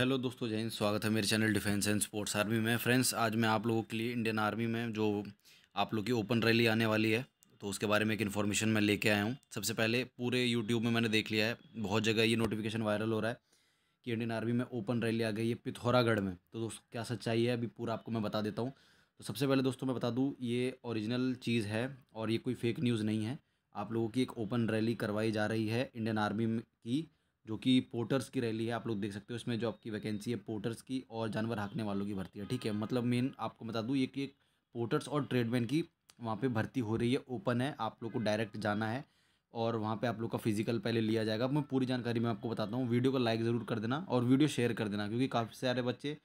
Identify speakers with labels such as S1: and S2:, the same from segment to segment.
S1: hello दोस्तों जय हिंद स्वागत है मेरे channel defence and sports army में फ्रेंड्स आज मैं आप लोगों के लिए इंडियन आर्मी में जो आप लोग की ओपन रैली आने वाली है तो उसके बारे में एक इन्फॉर्मेशन मैं लेके आया हूँ सबसे पहले पूरे यूट्यूब में मैंने देख लिया है बहुत जगह ये नोटिफिकेशन वायरल हो रहा है कि इंडियन आर्मी में ओपन रैली आ गई है पिथौरागढ़ में तो दोस्तों क्या सच्चाई है अभी पूरा आपको मैं बता देता हूँ तो सबसे पहले दोस्तों मैं बता दूँ ये ऑरिजिनल चीज़ है और ये कोई फेक न्यूज़ नहीं है आप लोगों की एक ओपन रैली करवाई जा रही है इंडियन आर्मी की जो कि पोर्टर्स की रैली है आप लोग देख सकते हो इसमें जो आपकी वैकेंसी है पोर्टर्स की और जानवर हाँकने वालों की भर्ती है ठीक है मतलब मेन आपको बता दूँ ये कि पोर्टर्स और ट्रेडमैन की वहाँ पे भर्ती हो रही है ओपन है आप लोग को डायरेक्ट जाना है और वहाँ पे आप लोग का फिजिकल पहले लिया जाएगा मैं पूरी जानकारी मैं आपको बताता हूँ वीडियो को लाइक ज़रूर कर देना और वीडियो शेयर कर देना क्योंकि काफ़ी सारे बच्चे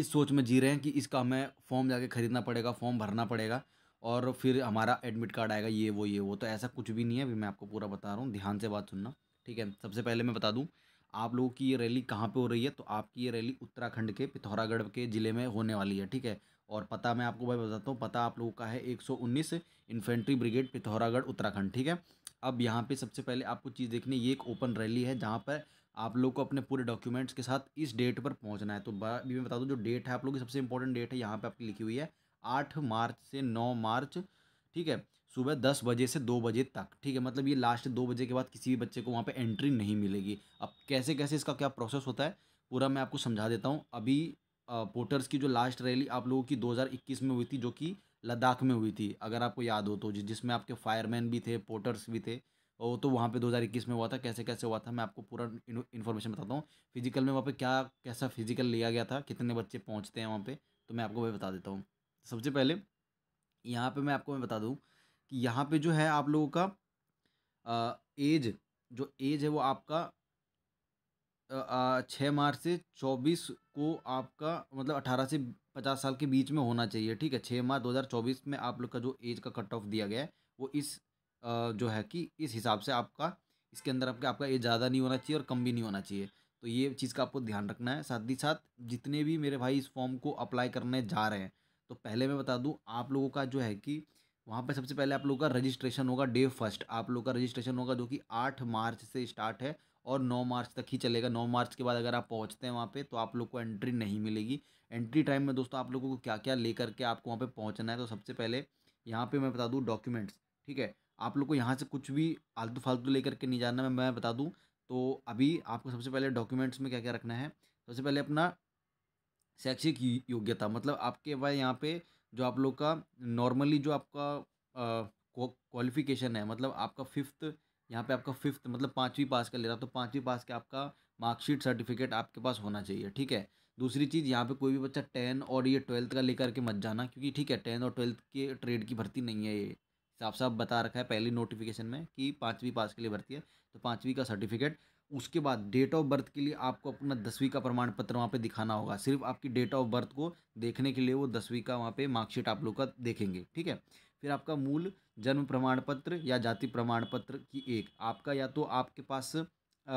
S1: इस सोच में जी रहे हैं कि इसका हमें फॉर्म जाके ख़रीदना पड़ेगा फॉर्म भरना पड़ेगा और फिर हमारा एडमिट कार्ड आएगा ये वो ये वो तो ऐसा कुछ भी नहीं है अभी मैं आपको पूरा बता रहा हूँ ध्यान से बात सुनना ठीक है सबसे पहले मैं बता दूँ आप लोगों की ये रैली कहाँ पे हो रही है तो आपकी ये रैली उत्तराखंड के पिथौरागढ़ के ज़िले में होने वाली है ठीक है और पता मैं आपको भाई बताता हूँ पता आप लोगों का है 119 इन्फेंट्री ब्रिगेड पिथौरागढ़ उत्तराखंड ठीक है अब यहाँ पे सबसे पहले आपको चीज़ देखनी ये एक ओपन रैली है जहाँ पर आप लोग को अपने पूरे डॉक्यूमेंट्स के साथ इस डेट पर पहुँचना है तो अभी मैं बता दूँ जो डेट है आप लोग की सबसे इंपॉर्टेंट डेट है यहाँ पर आपकी लिखी हुई है आठ मार्च से नौ मार्च ठीक है सुबह दस बजे से दो बजे तक ठीक है मतलब ये लास्ट दो बजे के बाद किसी भी बच्चे को वहाँ पे एंट्री नहीं मिलेगी अब कैसे कैसे इसका क्या प्रोसेस होता है पूरा मैं आपको समझा देता हूँ अभी पोटर्स की जो लास्ट रैली आप लोगों की 2021 में हुई थी जो कि लद्दाख में हुई थी अगर आपको याद हो तो जिसमें आपके फायरमैन भी थे पोटर्स भी थे वो तो वहाँ पे 2021 में हुआ था कैसे कैसे हुआ था मैं आपको पूरा इन्फॉर्मेशन बताता हूँ फिजिकल में वहाँ पे क्या कैसा फिजिकल लिया गया था कितने बच्चे पहुँचते हैं वहाँ पे तो मैं आपको वही बता देता हूँ सबसे पहले यहाँ पे मैं आपको मैं बता दूँ कि यहाँ पे जो है आप लोगों का आ, एज जो एज है वो आपका छः मार्च से चौबीस को आपका मतलब अठारह से पचास साल के बीच में होना चाहिए ठीक है छः मार्च दो हज़ार चौबीस में आप लोग का जो एज का कट ऑफ दिया गया है वो इस आ, जो है कि इस हिसाब से आपका इसके अंदर आपका आपका एज ज़्यादा नहीं होना चाहिए और कम भी नहीं होना चाहिए तो ये चीज़ का आपको ध्यान रखना है साथ ही साथ जितने भी मेरे भाई इस फॉर्म को अप्लाई करने जा रहे हैं तो पहले मैं बता दूँ आप लोगों का जो है कि वहाँ पर सबसे पहले आप लोगों का रजिस्ट्रेशन होगा डे फर्स्ट आप लोगों का रजिस्ट्रेशन होगा जो कि आठ मार्च से स्टार्ट है और नौ मार्च तक ही चलेगा नौ मार्च के बाद अगर आप पहुँचते हैं वहाँ पे तो आप लोग को एंट्री नहीं मिलेगी एंट्री टाइम में दोस्तों आप लोगों को क्या क्या लेकर के आपको वहाँ पे पहुँचना है तो सबसे पहले यहाँ पे मैं बता दूँ डॉक्यूमेंट्स ठीक है आप लोग को यहाँ से कुछ भी आलतू फालतू लेकर के नहीं जाना मैं मैं बता दूँ तो अभी आपको सबसे पहले डॉक्यूमेंट्स में क्या क्या रखना है सबसे पहले अपना शैक्षिक योग्यता मतलब आपके वह यहाँ पे जो आप लोग का नॉर्मली जो आपका क्वालिफिकेशन है मतलब आपका फिफ्थ यहाँ पे आपका फिफ्थ मतलब पाँचवीं पास का ले रहा तो पाँचवीं पास के आपका मार्कशीट सर्टिफिकेट आपके पास होना चाहिए ठीक है दूसरी चीज़ यहाँ पे कोई भी बच्चा टेन और ये ट्वेल्थ का लेकर के मत जाना क्योंकि ठीक है टेन और ट्वेल्थ के ट्रेड की भर्ती नहीं है ये साफ साफ बता रखा है पहली नोटिफिकेशन में कि पाँचवीं पास के लिए भर्ती है तो पाँचवीं का सर्टिफिकेट उसके बाद डेट ऑफ बर्थ के लिए आपको अपना दसवीं का प्रमाण पत्र वहाँ पे दिखाना होगा सिर्फ आपकी डेट ऑफ बर्थ को देखने के लिए वो दसवीं का वहाँ पे मार्कशीट आप लोग का देखेंगे ठीक है फिर आपका मूल जन्म प्रमाण पत्र या जाति प्रमाण पत्र की एक आपका या तो आपके पास आ,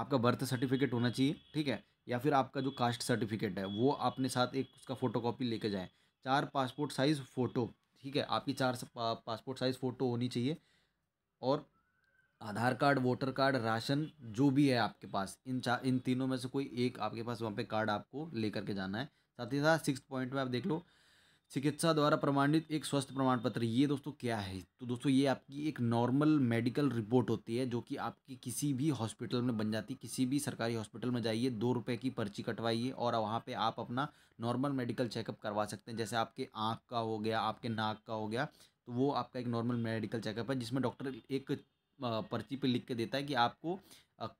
S1: आपका बर्थ सर्टिफिकेट होना चाहिए ठीक है या फिर आपका जो कास्ट सर्टिफिकेट है वो अपने साथ एक उसका फोटो कॉपी लेके जाएँ चार पासपोर्ट साइज़ फ़ोटो ठीक है आपकी चार पासपोर्ट साइज़ फ़ोटो होनी चाहिए और Aadhaar card voter card ration जो भी है आपके पास इन चार इन तीनों में से कोई एक आपके पास वहाँ पे कार्ड आपको लेकर के जाना है साथ ही साथ सिक्स पॉइंट में आप देख लो चिकित्सा द्वारा प्रमाणित एक स्वस्थ प्रमाण पत्र ये दोस्तों क्या है तो दोस्तों ये आपकी एक नॉर्मल मेडिकल रिपोर्ट होती है जो कि आपकी किसी भी हॉस्पिटल में बन जाती किसी भी सरकारी हॉस्पिटल में जाइए दो रुपये की पर्ची कटवाइए और वहाँ पे आप अपना नॉर्मल मेडिकल चेकअप करवा सकते हैं जैसे आपके आँख का हो गया आपके नाक का हो गया तो वो आपका एक नॉर्मल मेडिकल चेकअप है जिसमें डॉक्टर एक पर्ची पे लिख के देता है कि आपको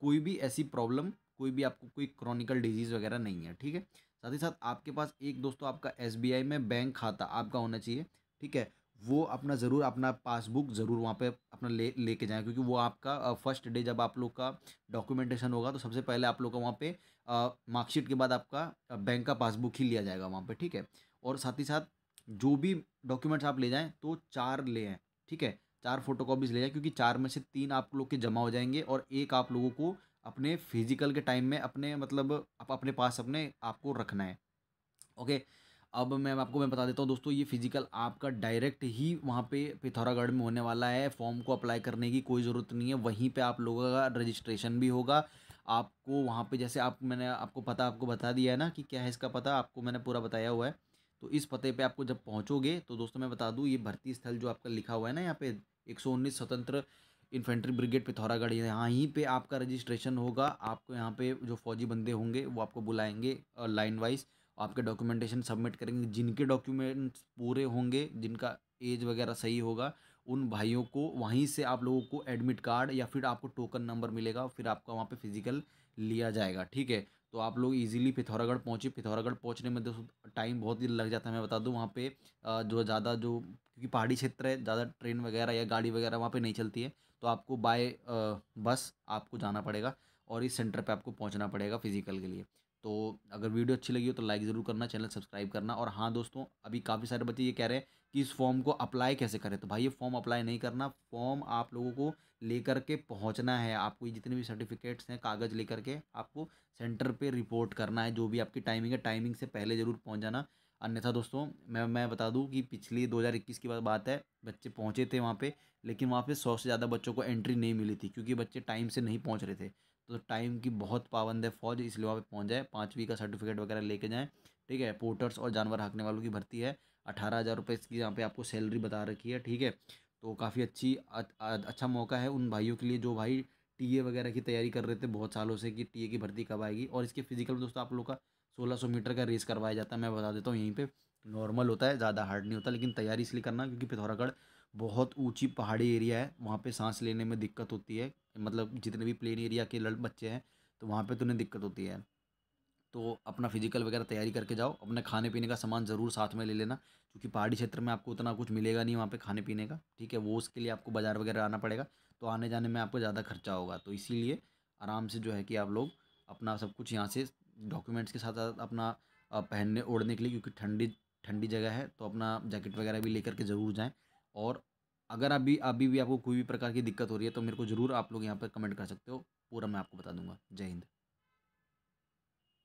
S1: कोई भी ऐसी प्रॉब्लम कोई भी आपको कोई क्रॉनिकल डिजीज़ वगैरह नहीं है ठीक है साथ ही साथ आपके पास एक दोस्तों आपका एस में बैंक खाता आपका होना चाहिए ठीक है वो अपना ज़रूर अपना पासबुक ज़रूर वहाँ पे अपना ले लेके जाएं क्योंकि वो आपका फर्स्ट डे जब आप लोग का डॉक्यूमेंटेशन होगा तो सबसे पहले आप लोग का वहाँ पे मार्कशीट के बाद आपका बैंक का पासबुक ही लिया जाएगा वहाँ पे ठीक है और साथ ही साथ जो भी डॉक्यूमेंट्स आप ले जाएं तो चार ले आएँ ठीक है चार फोटो कॉपीज़ ले जाए क्योंकि चार में से तीन आप लोग के जमा हो जाएंगे और एक आप लोगों को अपने फिजिकल के टाइम में अपने मतलब आप अपने पास अपने आपको रखना है ओके अब मैं आपको मैं बता देता हूँ दोस्तों ये फिजिकल आपका डायरेक्ट ही वहाँ पे पिथौरागढ़ में होने वाला है फॉर्म को अप्लाई करने की कोई ज़रूरत नहीं है वहीं पे आप लोगों का रजिस्ट्रेशन भी होगा आपको वहाँ पे जैसे आप मैंने आपको पता आपको बता दिया है ना कि क्या है इसका पता आपको मैंने पूरा बताया हुआ है तो इस पते पे आपको जब पहुंचोगे तो दोस्तों मैं बता दूं ये भर्ती स्थल जो आपका लिखा हुआ है ना यहाँ पे 119 स्वतंत्र इन्फेंट्री ब्रिगेड पिथौरागढ़ यहाँ ही पे आपका रजिस्ट्रेशन होगा आपको यहाँ पे जो फौजी बंदे होंगे वो आपको बुलाएंगे लाइन वाइज आपके डॉक्यूमेंटेशन सबमिट करेंगे जिनके डॉक्यूमेंट्स पूरे होंगे जिनका एज वगैरह सही होगा उन भाइयों को वहीं से आप लोगों को एडमिट कार्ड या फिर आपको टोकन नंबर मिलेगा फिर आपका वहाँ पे फिजिकल लिया जाएगा ठीक है तो आप लोग इजीली पिथौरागढ़ पहुँचे पिथौरागढ़ पहुँचने में दोस्तों टाइम बहुत ही लग जाता है मैं बता दूँ वहाँ पे जो ज़्यादा जो क्योंकि पहाड़ी क्षेत्र है ज़्यादा ट्रेन वगैरह या गाड़ी वगैरह वहाँ पर नहीं चलती है तो आपको बाय बस आपको जाना पड़ेगा और इस सेंटर पर आपको पहुँचना पड़ेगा फिजिकल के लिए तो अगर वीडियो अच्छी लगी हो तो लाइक ज़रूर करना चैनल सब्सक्राइब करना और हाँ दोस्तों अभी काफ़ी सारे बच्चे ये कह रहे हैं कि इस फॉर्म को अप्लाई कैसे करें तो भाई ये फॉर्म अप्लाई नहीं करना फॉर्म आप लोगों को लेकर के पहुंचना है आपको ये जितने भी सर्टिफिकेट्स हैं कागज़ लेकर के आपको सेंटर पर रिपोर्ट करना है जो भी आपकी टाइमिंग है टाइमिंग से पहले ज़रूर पहुँच जाना अन्यथा दोस्तों मैं मैं बता दूँ कि पिछली दो की बात है बच्चे पहुँचे थे वहाँ पर लेकिन वहाँ पर सौ से ज़्यादा बच्चों को एंट्री नहीं मिली थी क्योंकि बच्चे टाइम से नहीं पहुँच रहे थे तो टाइम की बहुत पाबंद है फौज इसलिए वहाँ पे पहुँच जाए पाँचवीं का सर्टिफिकेट वगैरह लेके जाएँ ठीक है पोर्टर्स और जानवर हाँकने वालों की भर्ती है अठारह हज़ार रुपये इसकी यहाँ पे आपको सैलरी बता रखी है ठीक है तो काफ़ी अच्छी अच्छा मौका है उन भाइयों के लिए जो भाई टीए वगैरह की तैयारी कर रहे थे बहुत सालों से कि टीए की भर्ती कब आएगी और इसके फिजिकल दोस्तों आप लोग का सोलह सौ मीटर का रेस करवाया जाता है मैं बता देता हूँ यहीं पर नॉर्मल होता है ज़्यादा हार्ड नहीं होता लेकिन तैयारी इसलिए करना क्योंकि पिथौरागढ़ बहुत ऊंची पहाड़ी एरिया है वहाँ पे सांस लेने में दिक्कत होती है मतलब जितने भी प्लेन एरिया के लड़ बच्चे हैं तो वहाँ पे तो उन्हें दिक्कत होती है तो अपना फिजिकल वगैरह तैयारी करके जाओ अपने खाने पीने का सामान ज़रूर साथ में ले लेना क्योंकि पहाड़ी क्षेत्र में आपको उतना कुछ मिलेगा नहीं वहाँ पर खाने पीने का ठीक है वो उसके लिए आपको बाज़ार वगैरह आना पड़ेगा तो आने जाने में आपको ज़्यादा खर्चा होगा तो इसीलिए आराम से जो है कि आप लोग अपना सब कुछ यहाँ से डॉक्यूमेंट्स के साथ अपना पहनने ओढ़ने के लिए क्योंकि ठंडी ठंडी जगह है तो अपना जैकेट वगैरह भी लेकर के ज़रूर जाएँ और अगर अभी अभी भी आपको कोई भी प्रकार की दिक्कत हो रही है तो मेरे को ज़रूर आप लोग यहाँ पर कमेंट कर सकते हो पूरा मैं आपको बता दूंगा जय हिंद